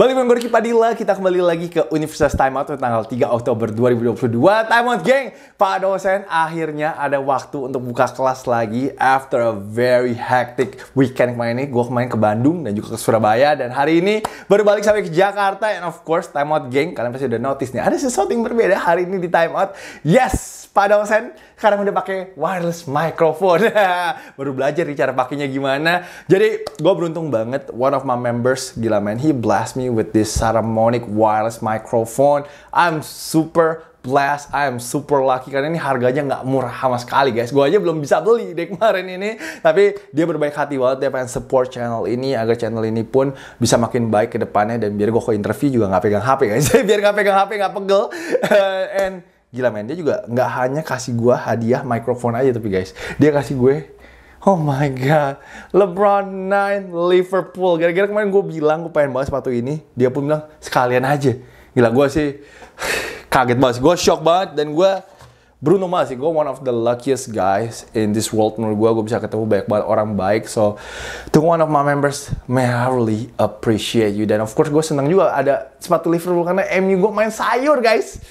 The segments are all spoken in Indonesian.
Balik dengan Gorky Padilla, kita kembali lagi ke Universitas Time Out tanggal 3 Oktober 2022. Time Out, geng! Pak dosen, akhirnya ada waktu untuk buka kelas lagi after a very hectic weekend kemarin ini. Gue kemarin ke Bandung dan juga ke Surabaya. Dan hari ini baru balik sampai ke Jakarta. And of course, Time Out, geng, kalian pasti udah notice nih. Ada sesuatu yang berbeda hari ini di Time Out. Yes! Pak dosen, sekarang udah pakai wireless microphone. Baru belajar nih cara pakainya gimana. Jadi, gue beruntung banget. One of my members, gila man, he blessed me with this Saramonic wireless microphone. I'm super blessed, I am super lucky karena ini harganya nggak murah sama sekali guys. Gue aja belum bisa beli deh kemarin ini, tapi dia berbaik hati banget dia pengen support channel ini agar channel ini pun bisa makin baik ke depannya dan biar gue ke interview juga nggak pegang HP guys, biar nggak pegang HP nggak pegel. Uh, and gila men dia juga nggak hanya kasih gue hadiah microphone aja tapi guys dia kasih gue Oh my god, LeBron 9 Liverpool. Gara-gara kemarin gue bilang gue pengen banget sepatu ini, dia pun bilang sekalian aja. Gila gue sih kaget banget, gue shock banget dan gue Bruno Mars sih, gue one of the luckiest guys in this world menurut gue, gue bisa ketemu banyak banget orang baik. So, to one of my members, may I really appreciate you. Dan of course, gue seneng juga ada sepatu Liverpool karena MU gue main sayur, guys.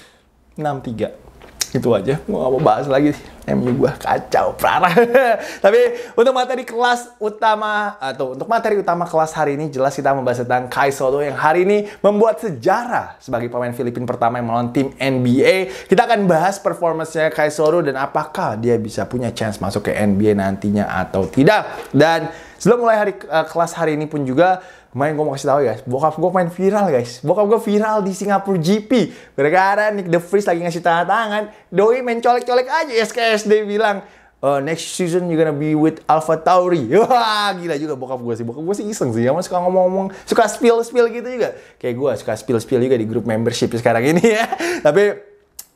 63 itu aja mau gak mau bahas lagi MU gua kacau parah tapi untuk materi kelas utama atau untuk materi utama kelas hari ini jelas kita membahas tentang Kai Soto yang hari ini membuat sejarah sebagai pemain Filipina pertama yang melawan tim NBA kita akan bahas performanya Kai Soto dan apakah dia bisa punya chance masuk ke NBA nantinya atau tidak dan sebelum mulai hari eh, kelas hari ini pun juga Kemarin gue mau kasih tahu guys, ya, bokap gue main viral guys. Bokap gue viral di Singapura GP. Gara-gara Nick The Freeze lagi ngasih tanda tangan, Doi main colek-colek aja ya, SKSD bilang, uh, next season you gonna be with Alpha Tauri. Wah, gila juga bokap gue sih. Bokap gue sih iseng sih. Emang suka ngomong-ngomong, suka spill-spill gitu juga. Kayak gue suka spill-spill juga di grup membership sekarang ini ya. Tapi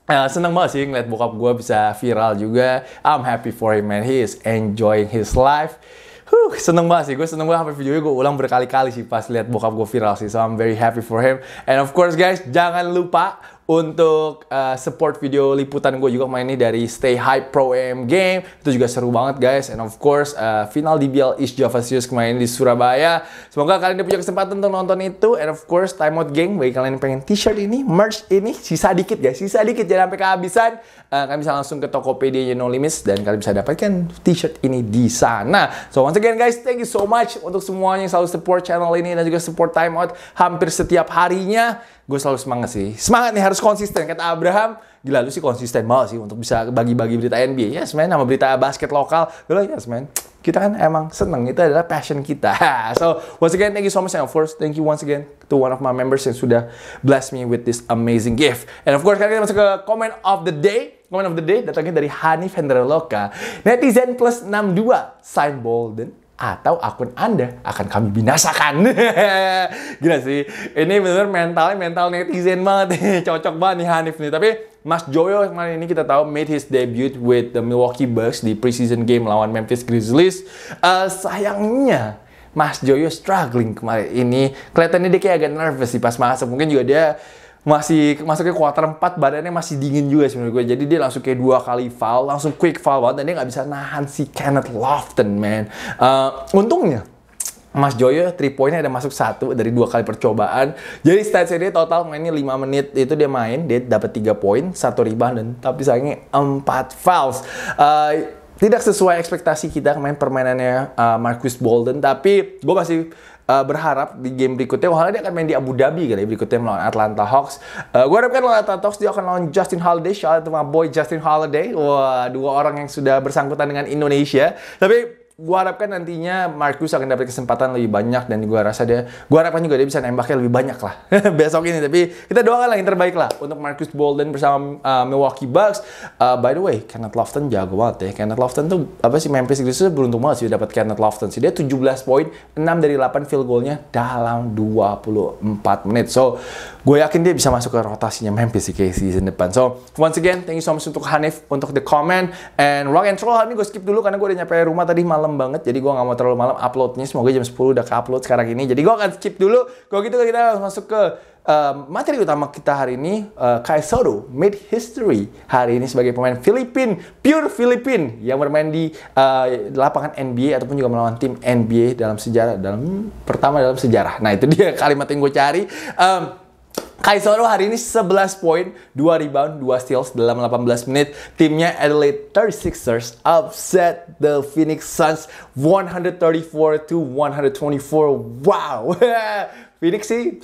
Uh, seneng banget sih ngeliat bokap gue bisa viral juga. I'm happy for him man. He is enjoying his life. Huh, seneng banget sih, gue seneng banget sampai videonya gue ulang berkali-kali sih pas lihat bokap gue viral sih, so I'm very happy for him. And of course guys, jangan lupa untuk uh, support video liputan gue juga main ini dari Stay Hype Pro AM Game. Itu juga seru banget guys. And of course, uh, final DBL East Java Series kemarin di Surabaya. Semoga kalian punya kesempatan untuk nonton itu. And of course, Time Out Gang. Bagi kalian yang pengen t-shirt ini, merch ini, sisa dikit guys. Sisa dikit, jangan sampai kehabisan. Uh, kalian bisa langsung ke Tokopedia You No Limits. Dan kalian bisa dapatkan t-shirt ini di sana. So once again guys, thank you so much untuk semuanya yang selalu support channel ini dan juga support Time Out hampir setiap harinya gue selalu semangat sih. Semangat nih harus konsisten. Kata Abraham, gila lu sih konsisten banget sih untuk bisa bagi-bagi berita NBA. Yes man, sama berita basket lokal. Gue like, yes man. Kita kan emang seneng, itu adalah passion kita. so, once again, thank you so much. And of course, thank you once again to one of my members yang sudah bless me with this amazing gift. And of course, sekarang kita masuk ke comment of the day. Comment of the day datangnya dari Hanif Hendra Loka. Netizen plus 62, sign Bolden atau akun Anda akan kami binasakan. Gila sih, ini benar-benar mentalnya mental netizen banget. Cocok banget nih Hanif nih. Tapi Mas Joyo kemarin ini kita tahu made his debut with the Milwaukee Bucks di preseason game lawan Memphis Grizzlies. Uh, sayangnya Mas Joyo struggling kemarin ini. Kelihatannya dia kayak agak nervous sih pas masuk. Mungkin juga dia masih masuk ke kuarter 4 badannya masih dingin juga sih menurut gue jadi dia langsung kayak dua kali foul langsung quick foul banget dan dia nggak bisa nahan si Kenneth Lofton man uh, untungnya Mas Joyo 3 poinnya ada masuk satu dari dua kali percobaan. Jadi stats dia total mainnya 5 menit itu dia main, dia dapat tiga poin, satu rebound dan tapi sayangnya 4 fouls. Uh, tidak sesuai ekspektasi kita main permainannya uh, Marcus Bolden tapi gue masih uh, berharap di game berikutnya wah dia akan main di Abu Dhabi kali ya berikutnya melawan Atlanta Hawks uh, gue harapkan melawan Atlanta Hawks dia akan lawan Justin Holiday shout out to my boy Justin Holiday wah dua orang yang sudah bersangkutan dengan Indonesia tapi gue harapkan nantinya Marcus akan dapat kesempatan lebih banyak dan gue rasa dia gue harapkan juga dia bisa nembaknya lebih banyak lah besok ini tapi kita doakan lah yang terbaik lah untuk Marcus Bolden bersama uh, Milwaukee Bucks uh, by the way Kenneth Lofton jago banget ya Kenneth Lofton tuh apa sih Memphis Grizzlies beruntung banget sih dapat Kenneth Lofton sih dia 17 poin 6 dari 8 field goalnya dalam 24 menit so gue yakin dia bisa masuk ke rotasinya Memphis sih kayak season depan so once again thank you so much untuk Hanif untuk the comment and rock and roll hari ini gue skip dulu karena gue udah nyampe rumah tadi malam malam banget jadi gue nggak mau terlalu malam uploadnya semoga jam 10 udah ke upload sekarang ini jadi gue akan skip dulu gue gitu kita langsung masuk ke uh, materi utama kita hari ini uh, Kai Soto made history hari ini sebagai pemain Filipin pure Filipin yang bermain di uh, lapangan NBA ataupun juga melawan tim NBA dalam sejarah dalam pertama dalam sejarah nah itu dia kalimat yang gue cari um, Kaisoro hari ini 11 poin, 2 rebound, 2 steals dalam 18 menit. Timnya Adelaide 36ers upset the Phoenix Suns 134 to 124. Wow. Phoenix sih,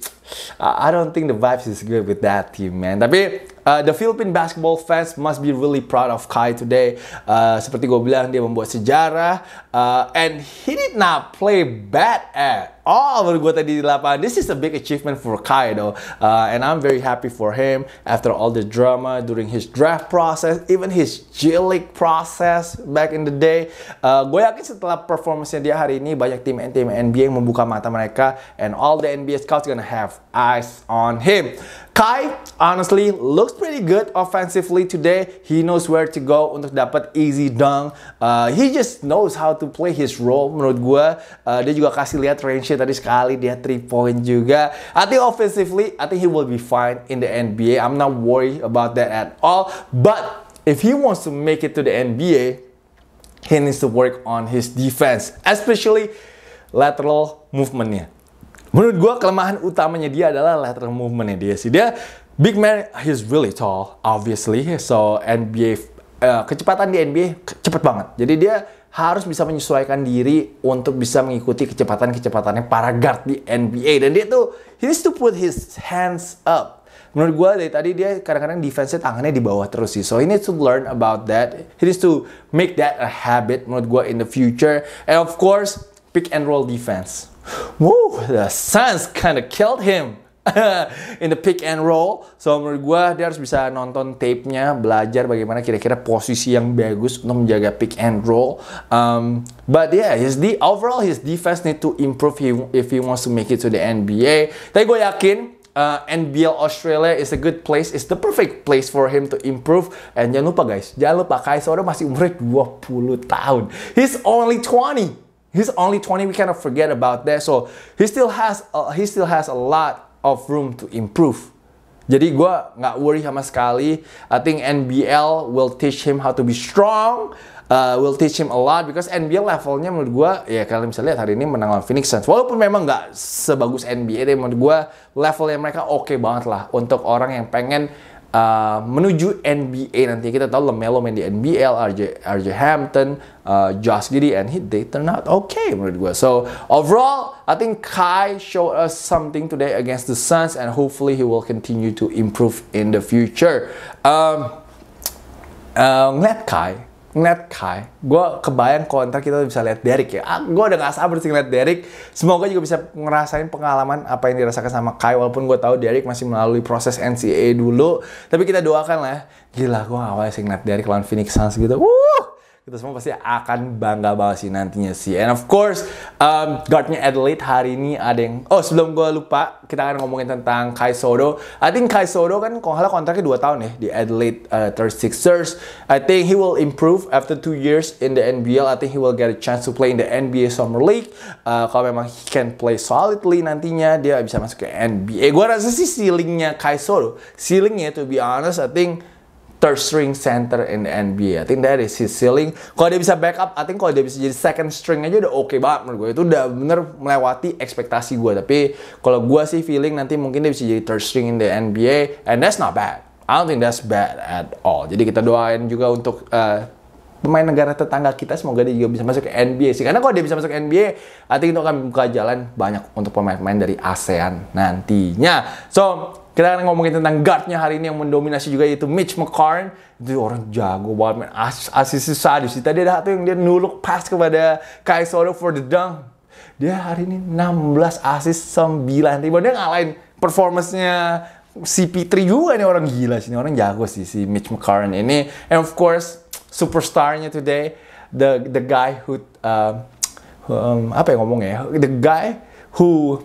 I don't think the vibes is good with that team, man. Tapi uh, the Philippine basketball fans must be really proud of Kai today. Uh, seperti gue bilang, dia membuat sejarah. Uh, and he did not play bad at all menurut gue tadi di lapangan. This is a big achievement for Kai, though. Uh, and I'm very happy for him after all the drama during his draft process, even his j process back in the day. Uh, gue yakin setelah performance dia hari ini, banyak tim-tim NBA yang membuka mata mereka. And all the NBA NBA scouts gonna have eyes on him. Kai honestly looks pretty good offensively today. He knows where to go untuk dapat easy dunk. Uh, he just knows how to play his role menurut gue. Uh, dia juga kasih lihat range tadi sekali dia three point juga. I think offensively, I think he will be fine in the NBA. I'm not worried about that at all. But if he wants to make it to the NBA, he needs to work on his defense, especially lateral movementnya menurut gue kelemahan utamanya dia adalah lateral movementnya dia sih. Dia big man, he's really tall, obviously. So NBA uh, eh, kecepatan di NBA cepet banget. Jadi dia harus bisa menyesuaikan diri untuk bisa mengikuti kecepatan-kecepatannya para guard di NBA. Dan dia tuh, he needs to put his hands up menurut gue dari tadi dia kadang-kadang defense-nya tangannya di bawah terus sih. So he needs to learn about that. He needs to make that a habit menurut gue in the future. And of course, pick and roll defense. Woo, the Suns kind of killed him. in the pick and roll. So menurut gue dia harus bisa nonton tape-nya, belajar bagaimana kira-kira posisi yang bagus untuk menjaga pick and roll. Um, but yeah, his the overall his defense need to improve him if he wants to make it to the NBA. Tapi gue yakin uh, NBL Australia is a good place, is the perfect place for him to improve. And jangan lupa guys, jangan lupa Kai Sodo masih umurnya 20 tahun. He's only 20 he's only 20 we cannot forget about that so he still has a, he still has a lot of room to improve jadi gue nggak worry sama sekali I think NBL will teach him how to be strong uh, will teach him a lot because NBL levelnya menurut gue ya kalian bisa lihat hari ini menang lawan Phoenix Suns walaupun memang nggak sebagus NBA deh menurut gue levelnya mereka oke okay banget lah untuk orang yang pengen uh, menuju NBA nanti kita tahu Lamelo main di NBL, RJ RJ Hampton, uh, Josh Giddy and he, they turn out okay menurut gue. So overall, I think Kai show us something today against the Suns and hopefully he will continue to improve in the future. Um, uh, ngeliat Kai ngeliat Kai, gue kebayang kontrak kita bisa lihat Derek ya. Ah, gue udah gak sabar sih ngeliat Derek. Semoga juga bisa ngerasain pengalaman apa yang dirasakan sama Kai. Walaupun gue tahu Derek masih melalui proses NCAA dulu. Tapi kita doakan lah. Ya. Gila, gue awalnya sih ngeliat Derek lawan Phoenix Suns gitu. Wuh! kita semua pasti akan bangga banget sih nantinya sih. And of course, um, guardnya Adelaide hari ini ada yang... Oh, sebelum gue lupa, kita akan ngomongin tentang Kai Sodo. I think Kai Sodo kan kalau salah kontraknya 2 tahun ya di Adelaide uh, 36ers. I think he will improve after 2 years in the NBL. I think he will get a chance to play in the NBA Summer League. Uh, kalau memang he can play solidly nantinya, dia bisa masuk ke NBA. Gue rasa sih ceilingnya Kai Sodo. Ceilingnya, to be honest, I think third string center in the NBA. I think that is his ceiling. Kalau dia bisa backup, I think kalau dia bisa jadi second string aja udah oke okay banget menurut gue. Itu udah bener melewati ekspektasi gue. Tapi kalau gue sih feeling nanti mungkin dia bisa jadi third string in the NBA. And that's not bad. I don't think that's bad at all. Jadi kita doain juga untuk uh, pemain negara tetangga kita semoga dia juga bisa masuk ke NBA sih. Karena kalau dia bisa masuk ke NBA, I think itu akan membuka jalan banyak untuk pemain-pemain dari ASEAN nantinya. So, kita akan ngomongin tentang guardnya hari ini yang mendominasi juga yaitu Mitch McCarn. Itu orang jago banget men. Asis asisnya sadis. Tadi ada satu yang dia nuluk pass kepada Kai Soto for the dunk. Dia hari ini 16 asis 9 ribu. Dia ngalahin performance-nya CP3 juga nih orang gila sih. orang jago sih si Mitch McCarron ini and of course superstarnya today the the guy who Uh, um, apa yang ngomongnya the guy who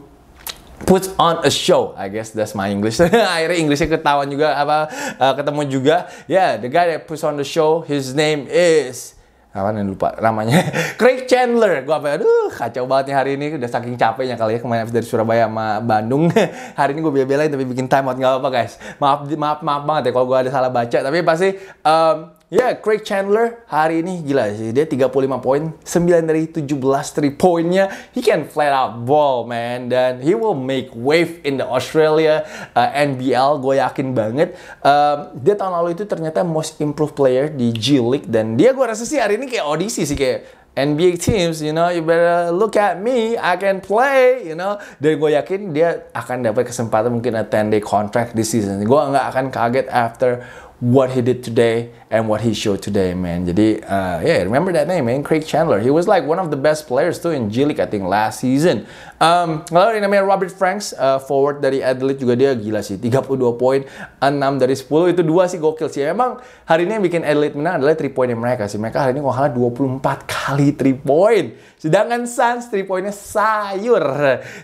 put on a show. I guess that's my English. Akhirnya Inggrisnya ketahuan juga apa uh, ketemu juga. Yeah, the guy that puts on the show, his name is apa nih lupa namanya Craig Chandler Gua apa aduh kacau banget nih hari ini udah saking capeknya kali ya kemarin habis dari Surabaya sama Bandung hari ini gue bela-belain tapi bikin time out nggak apa guys maaf maaf maaf banget ya kalau gue ada salah baca tapi pasti um, Ya, yeah, Craig Chandler hari ini gila sih. Dia 35 poin, 9 dari 17 three poinnya. He can flat out ball, man. Dan he will make wave in the Australia uh, NBL. Gue yakin banget. Um, dia tahun lalu itu ternyata most improved player di G League. Dan dia gue rasa sih hari ini kayak audisi sih. Kayak NBA teams, you know, you better look at me, I can play, you know. Dan gue yakin dia akan dapat kesempatan mungkin a 10 day contract this season. Gue nggak akan kaget after what he did today and what he showed today, man. Jadi, uh, yeah, remember that name, man, Craig Chandler. He was like one of the best players too in G League, I think, last season. Um, lalu ini namanya Robert Franks, uh, forward dari Adelaide juga dia gila sih, 32 poin, 6 dari 10, itu dua sih gokil sih. Emang hari ini yang bikin Adelaide menang adalah 3 poinnya mereka sih. Mereka hari ini kalau 24 kali 3 point. Sedangkan Suns 3 poinnya sayur.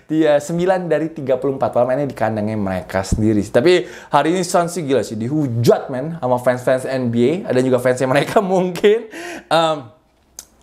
Dia 9 dari 34, padahal ini di kandangnya mereka sendiri. Tapi hari ini Suns sih gila sih, dihujat, man, sama fans-fans NBA ada juga fansnya mereka mungkin. Um,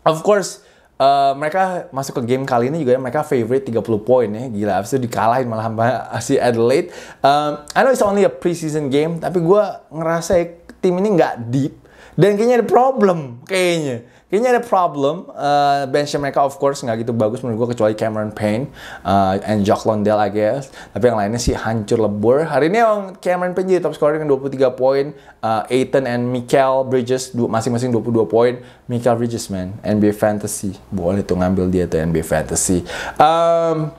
of course, Uh, mereka masuk ke game kali ini juga ya, mereka favorite 30 poin ya gila abis itu dikalahin malah sama si Adelaide um, I know it's only a preseason game tapi gue ngerasa ya, tim ini nggak deep dan kayaknya ada problem, kayaknya. Kayaknya ada problem. Uh, bench mereka of course nggak gitu bagus menurut gue kecuali Cameron Payne uh, and Jock Londell I guess. Tapi yang lainnya sih hancur lebur. Hari ini yang Cameron Payne jadi top scorer dengan 23 poin. Uh, Aiton and Michael Bridges masing-masing 22 poin. Michael Bridges man, NBA Fantasy. Boleh tuh ngambil dia tuh NBA Fantasy. Um,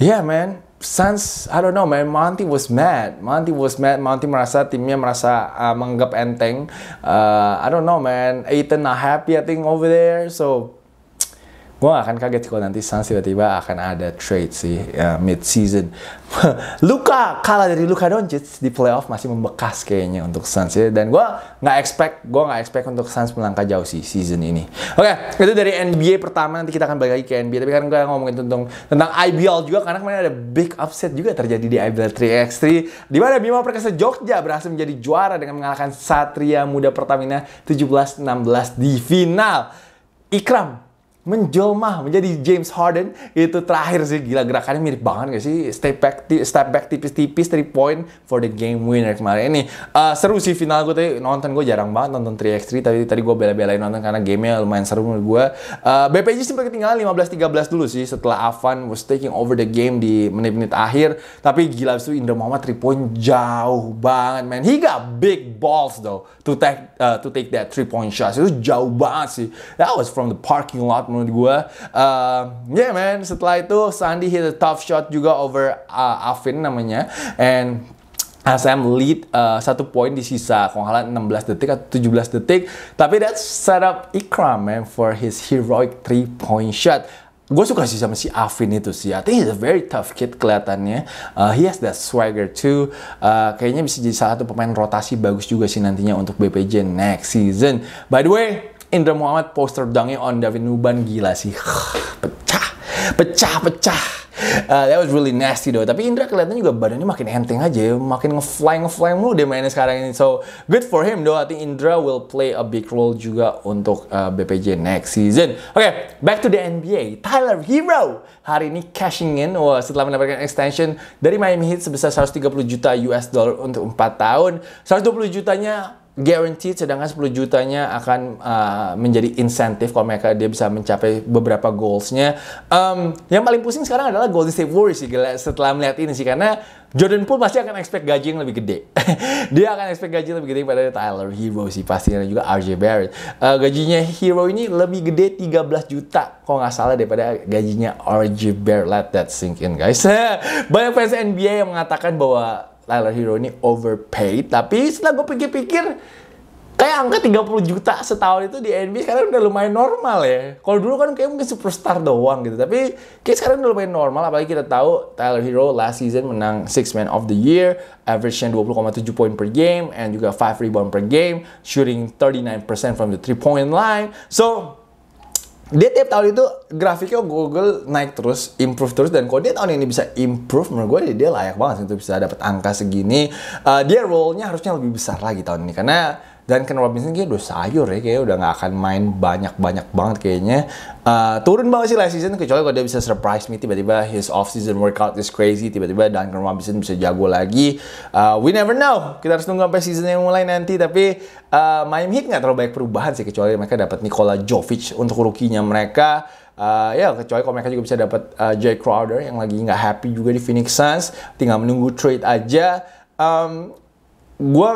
yeah man, Since I don't know man, Monty was mad. Monty was mad. Monty merasa timnya merasa uh, menganggap enteng. Uh, I don't know man. Aiton not happy I think over there. So gue gak akan kaget kalau nanti Suns tiba-tiba akan ada trade sih uh, ya, mid season. Luka kalah dari Luka Doncic di playoff masih membekas kayaknya untuk Suns ya. Dan gue nggak expect, gue nggak expect untuk Suns melangkah jauh sih season ini. Oke, okay, itu dari NBA pertama nanti kita akan balik lagi ke NBA. Tapi kan gue ngomongin tentang tentang IBL juga karena kemarin ada big upset juga terjadi di IBL 3x3 di mana Bima Perkasa Jogja berhasil menjadi juara dengan mengalahkan Satria Muda Pertamina 17-16 di final. Ikram menjelma menjadi James Harden itu terakhir sih gila gerakannya mirip banget gak sih step back step back tipis-tipis three point for the game winner kemarin ini uh, seru sih final gue tadi nonton gue jarang banget nonton 3x3 tapi tadi gue bela-belain nonton karena gamenya lumayan seru menurut gue uh, eh, BPJ sempat ketinggalan 15-13 dulu sih setelah Avan was taking over the game di menit-menit akhir tapi gila itu Indra Muhammad three point jauh banget man he got big balls though to take uh, to take that three point shots itu jauh banget sih that was from the parking lot menurut gue. Ehm, uh, yeah man, setelah itu Sandy hit a tough shot juga over uh, Afin namanya. And ASM lead uh, satu poin di sisa kalau salah 16 detik atau 17 detik tapi that set up Ikram man for his heroic three point shot gue suka sih sama si Afin itu sih. I think he's a very tough kid kelihatannya. Uh, he has that swagger too. Uh, kayaknya bisa jadi salah satu pemain rotasi bagus juga sih nantinya untuk BPJ next season. By the way, Indra Muhammad poster dangnya on David Nuban gila sih. Pecah, pecah, pecah. Uh, that was really nasty though. Tapi Indra kelihatannya juga badannya makin enteng aja, ya. makin ngefly ngefly mulu dia mainnya sekarang ini. So good for him though. I think Indra will play a big role juga untuk uh, eh, BPJ next season. Oke, okay, back to the NBA. Tyler Hero hari ini cashing in wah, setelah mendapatkan extension dari Miami Heat sebesar 130 juta US dollar untuk 4 tahun. 120 jutanya guaranteed sedangkan 10 jutanya akan uh, menjadi insentif kalau mereka dia bisa mencapai beberapa goalsnya um, yang paling pusing sekarang adalah Golden State Warriors sih gila, setelah melihat ini sih karena Jordan Poole pasti akan expect gaji yang lebih gede dia akan expect gaji lebih gede pada Tyler Hero sih pastinya dan juga RJ Barrett uh, gajinya Hero ini lebih gede 13 juta kalau nggak salah daripada gajinya RJ Barrett let that sink in guys banyak fans NBA yang mengatakan bahwa Tyler Hero ini overpaid tapi setelah gue pikir-pikir kayak angka 30 juta setahun itu di NBA sekarang udah lumayan normal ya. Kalau dulu kan kayak mungkin superstar doang gitu, tapi kayak sekarang udah lumayan normal apalagi kita tahu Tyler Hero last season menang Six Man of the Year, average-nya 20,7 poin per game and juga 5 rebound per game, shooting 39% from the 3 point line. So, dia tiap tahun itu grafiknya Google naik terus, improve terus dan kalau dia tahun ini bisa improve menurut gue dia layak banget untuk bisa dapat angka segini. Uh, dia role-nya harusnya lebih besar lagi tahun ini karena dan Ken Robinson kayaknya udah sayur ya kayaknya udah gak akan main banyak-banyak banget kayaknya uh, turun banget sih last season kecuali kalau dia bisa surprise me tiba-tiba his off season workout is crazy tiba-tiba dan Ken Robinson bisa jago lagi uh, we never know kita harus nunggu sampai season yang mulai nanti tapi uh, eh, Miami Heat nggak terlalu banyak perubahan sih kecuali mereka dapat Nikola Jovic untuk rukinya mereka Uh, ya kecuali kalau mereka juga bisa dapat uh, Jay Crowder yang lagi nggak happy juga di Phoenix Suns, tinggal menunggu trade aja. Um, gue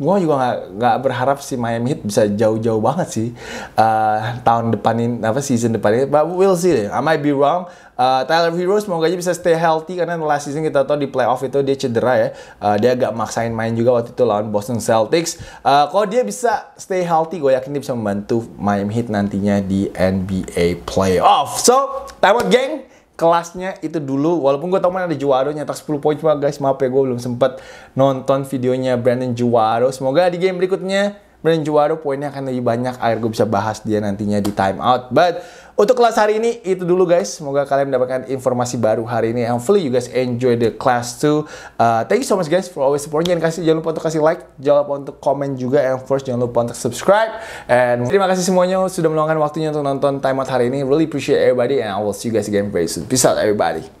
gue juga gak, gak berharap si Miami Heat bisa jauh-jauh banget sih uh, tahun ini, apa season depan ini. but we'll see deh. I might be wrong uh, Tyler Hero semoga aja bisa stay healthy karena last season kita tahu di playoff itu dia cedera ya uh, dia agak maksain main juga waktu itu lawan Boston Celtics uh, kalau dia bisa stay healthy gue yakin dia bisa membantu Miami Heat nantinya di NBA playoff so time out geng kelasnya itu dulu walaupun gue tau mana ada Juwaro nyetak 10 poin cuma guys maaf ya gue belum sempet nonton videonya Brandon Juwaro semoga di game berikutnya dan juara poinnya akan lebih banyak. Air gue bisa bahas dia nantinya di time out. But untuk kelas hari ini itu dulu guys. Semoga kalian mendapatkan informasi baru hari ini. Hopefully you guys enjoy the class too. Uh, thank you so much guys for always supportnya. Jangan, kasih, jangan lupa untuk kasih like, jangan lupa untuk komen juga, and first jangan lupa untuk subscribe. And terima kasih semuanya sudah meluangkan waktunya untuk nonton time out hari ini. Really appreciate everybody and I will see you guys again very soon. Peace out everybody.